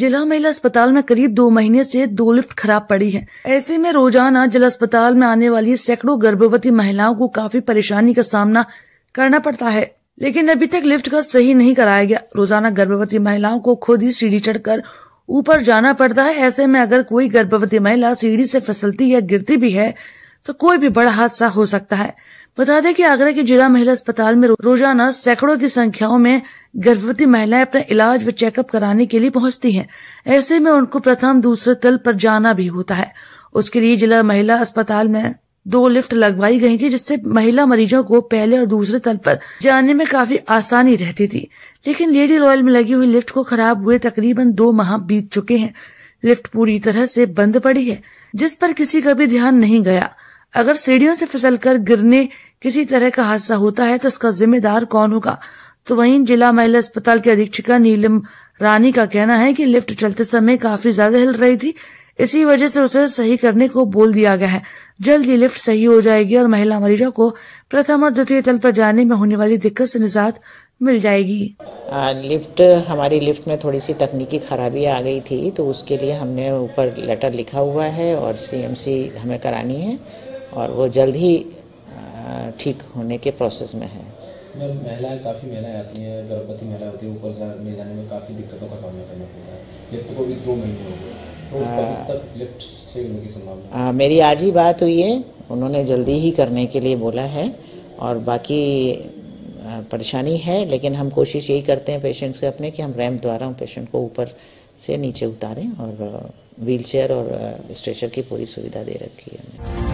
जिला महिला अस्पताल में करीब दो महीने से दो लिफ्ट खराब पड़ी है ऐसे में रोजाना जिला अस्पताल में आने वाली सैकड़ों गर्भवती महिलाओं को काफी परेशानी का सामना करना पड़ता है लेकिन अभी तक लिफ्ट का सही नहीं कराया गया रोजाना गर्भवती महिलाओं को खुद ही सीढ़ी चढ़कर ऊपर जाना पड़ता है ऐसे में अगर कोई गर्भवती महिला सीढ़ी से फिसलती या गिरती भी है तो कोई भी बड़ा हादसा हो सकता है बता दें कि आगरा के जिला महिला अस्पताल में रोजाना सैकड़ों की संख्याओं में गर्भवती महिलाएं अपना इलाज व चेकअप कराने के लिए पहुंचती हैं। ऐसे में उनको प्रथम दूसरे तल पर जाना भी होता है उसके लिए जिला महिला अस्पताल में दो लिफ्ट लगवाई गई थी जिससे महिला मरीजों को पहले और दूसरे तल पर जाने में काफी आसानी रहती थी लेकिन लेडी रॉयल में लगी हुई लिफ्ट को खराब हुए तकरीबन दो माह बीत चुके हैं लिफ्ट पूरी तरह से बंद पड़ी है जिस पर किसी का भी ध्यान नहीं गया अगर सीढ़ियों से फिसलकर गिरने किसी तरह का हादसा होता है तो उसका जिम्मेदार कौन होगा तो वहीं जिला महिला अस्पताल की अधीक्षिका नीलम रानी का कहना है कि लिफ्ट चलते समय काफी ज्यादा हिल रही थी इसी वजह से उसे सही करने को बोल दिया गया है जल्द ही लिफ्ट सही हो जाएगी और महिला मरीजों को प्रथम और द्वितीय तल पर जाने में होने वाली दिक्कत से निजात मिल जाएगी आ, लिफ्ट हमारी लिफ्ट में थोड़ी सी तकनीकी खराबी आ गई थी तो उसके लिए हमने ऊपर लेटर लिखा हुआ है और सीएमसी हमें करानी है और वो जल्द ही ठीक होने के प्रोसेस में है महिलाएं काफ़ी महिलाएं आती हैं गर्भवती महिलाएं होती है ऊपर जाने जाने में काफ़ी दिक्कतों का सामना करना पड़ता है लिफ्ट को भी दो महीने हो गए तो आ, मेरी आज ही बात हुई है उन्होंने जल्दी ही करने के लिए बोला है और बाकी परेशानी है लेकिन हम कोशिश यही करते हैं पेशेंट्स के अपने कि हम रैम्प द्वारा उन पेशेंट को ऊपर से नीचे उतारें और व्हील चेयर और स्ट्रेचर की पूरी सुविधा दे रखी है हमने